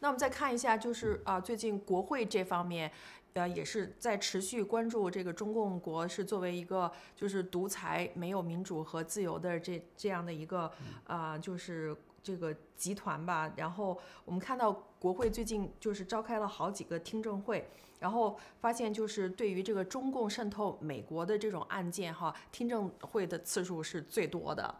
那我们再看一下，就是啊，最近国会这方面，呃，也是在持续关注这个中共国是作为一个就是独裁、没有民主和自由的这这样的一个啊，就是这个。集团吧，然后我们看到国会最近就是召开了好几个听证会，然后发现就是对于这个中共渗透美国的这种案件哈，听证会的次数是最多的，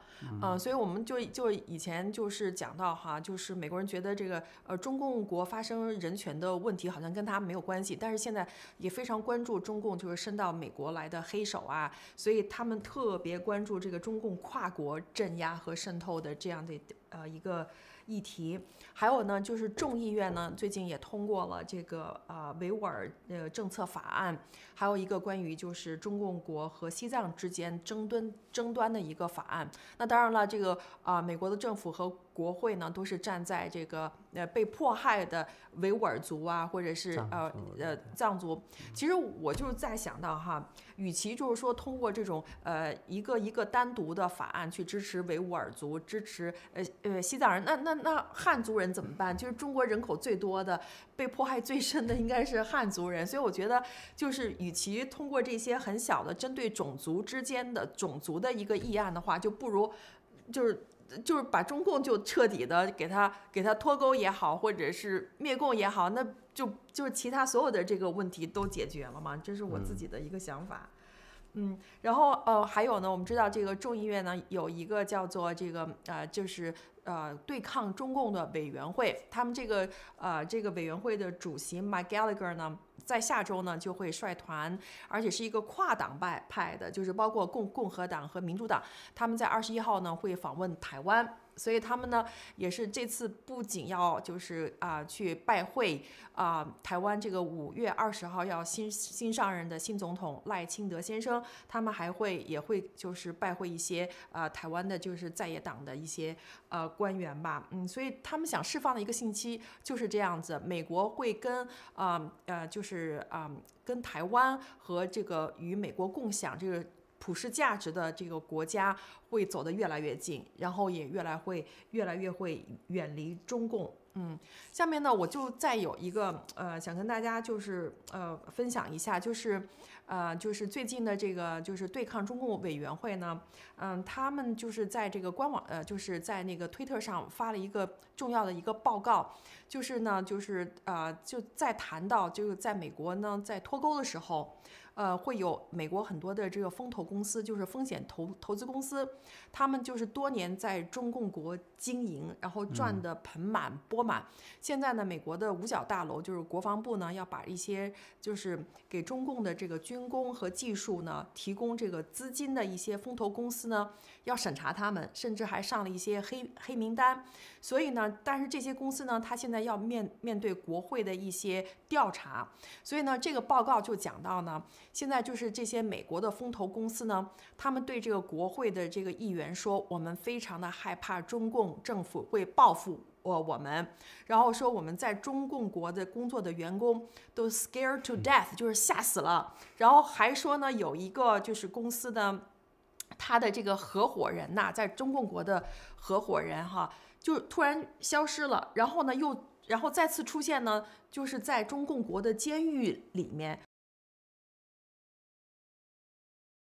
嗯，所以我们就就以前就是讲到哈，就是美国人觉得这个呃中共国发生人权的问题好像跟他没有关系，但是现在也非常关注中共就是伸到美国来的黑手啊，所以他们特别关注这个中共跨国镇压和渗透的这样的呃一个。议题，还有呢，就是众议院呢，最近也通过了这个呃维吾尔呃政策法案，还有一个关于就是中共国和西藏之间争端争端的一个法案。那当然了，这个啊，美国的政府和。国会呢，都是站在这个呃被迫害的维吾尔族啊，或者是呃呃藏族。其实我就是在想到哈，与其就是说通过这种呃一个一个单独的法案去支持维吾尔族、支持呃呃西藏人，那那那汉族人怎么办？就是中国人口最多的、被迫害最深的应该是汉族人。所以我觉得，就是与其通过这些很小的针对种族之间的种族的一个议案的话，就不如就是。就是把中共就彻底的给他给他脱钩也好，或者是灭共也好，那就就是其他所有的这个问题都解决了嘛？这是我自己的一个想法。嗯，然后呃还有呢，我们知道这个众议院呢有一个叫做这个呃就是呃对抗中共的委员会，他们这个呃这个委员会的主席 m c g a l l a g e r 呢。在下周呢，就会率团，而且是一个跨党派派的，就是包括共共和党和民主党，他们在二十一号呢会访问台湾。所以他们呢，也是这次不仅要就是啊去拜会啊台湾这个五月二十号要新新上任的新总统赖清德先生，他们还会也会就是拜会一些啊台湾的就是在野党的一些呃官员吧，嗯，所以他们想释放的一个信息就是这样子，美国会跟啊呃就是啊跟台湾和这个与美国共享这个普世价值的这个国家。会走得越来越近，然后也越来越会越来越会远离中共。嗯，下面呢，我就再有一个呃，想跟大家就是呃分享一下，就是呃就是最近的这个就是对抗中共委员会呢，嗯，他们就是在这个官网呃就是在那个推特上发了一个重要的一个报告，就是呢就是呃就在谈到就是在美国呢在脱钩的时候，呃会有美国很多的这个风投公司就是风险投投资公司。他们就是多年在中共国经营，然后赚得盆满钵满。现在呢，美国的五角大楼就是国防部呢，要把一些就是给中共的这个军工和技术呢提供这个资金的一些风投公司呢，要审查他们，甚至还上了一些黑黑名单。所以呢，但是这些公司呢，他现在要面面对国会的一些调查。所以呢，这个报告就讲到呢，现在就是这些美国的风投公司呢，他们对这个国会的这个。议员说：“我们非常的害怕中共政府会报复我我们，然后说我们在中共国的工作的员工都 scared to death，就是吓死了。然后还说呢，有一个就是公司的他的这个合伙人呐，在中共国的合伙人哈，就突然消失了，然后呢又然后再次出现呢，就是在中共国的监狱里面。”